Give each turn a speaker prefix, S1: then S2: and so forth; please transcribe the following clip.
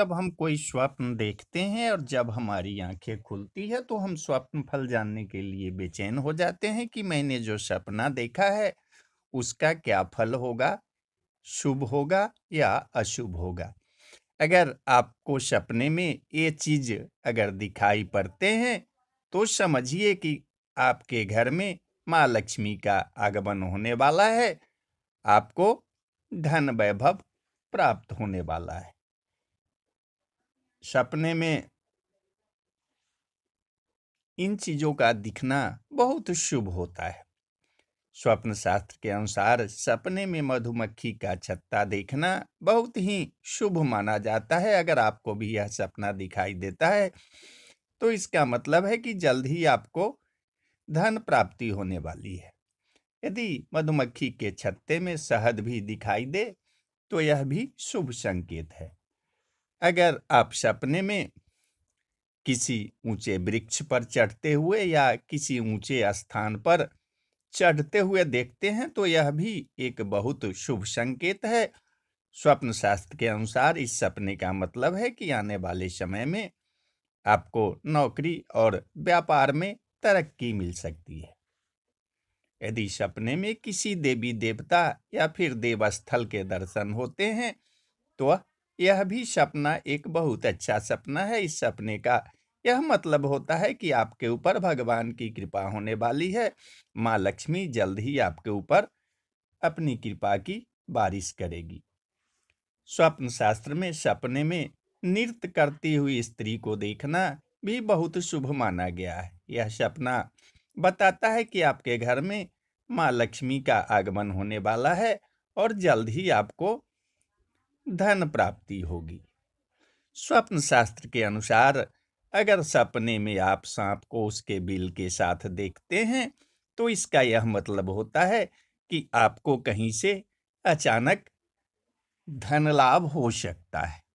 S1: जब हम कोई स्वप्न देखते हैं और जब हमारी आंखें खुलती है तो हम स्वप्न फल जानने के लिए बेचैन हो जाते हैं कि मैंने जो सपना देखा है उसका क्या फल होगा शुभ होगा या अशुभ होगा अगर आपको सपने में ये चीज अगर दिखाई पड़ते हैं तो समझिए कि आपके घर में माँ लक्ष्मी का आगमन होने वाला है आपको धन वैभव प्राप्त होने वाला है सपने में इन चीज़ों का दिखना बहुत शुभ होता है स्वप्न शास्त्र के अनुसार सपने में मधुमक्खी का छत्ता देखना बहुत ही शुभ माना जाता है अगर आपको भी यह सपना दिखाई देता है तो इसका मतलब है कि जल्द ही आपको धन प्राप्ति होने वाली है यदि मधुमक्खी के छत्ते में शहद भी दिखाई दे तो यह भी शुभ संकेत है अगर आप सपने में किसी ऊंचे वृक्ष पर चढ़ते हुए या किसी ऊंचे स्थान पर चढ़ते हुए देखते हैं तो यह भी एक बहुत शुभ संकेत है स्वप्न शास्त्र के अनुसार इस सपने का मतलब है कि आने वाले समय में आपको नौकरी और व्यापार में तरक्की मिल सकती है यदि सपने में किसी देवी देवता या फिर देवस्थल के दर्शन होते हैं तो यह भी सपना एक बहुत अच्छा सपना है इस सपने का यह मतलब होता है कि आपके ऊपर भगवान की कृपा होने वाली है माँ लक्ष्मी जल्द ही आपके ऊपर अपनी कृपा की बारिश करेगी स्वप्न शास्त्र में सपने में नृत्य करती हुई स्त्री को देखना भी बहुत शुभ माना गया है यह सपना बताता है कि आपके घर में माँ लक्ष्मी का आगमन होने वाला है और जल्द ही आपको धन प्राप्ति होगी स्वप्न शास्त्र के अनुसार अगर सपने में आप सांप को उसके बिल के साथ देखते हैं तो इसका यह मतलब होता है कि आपको कहीं से अचानक धन लाभ हो सकता है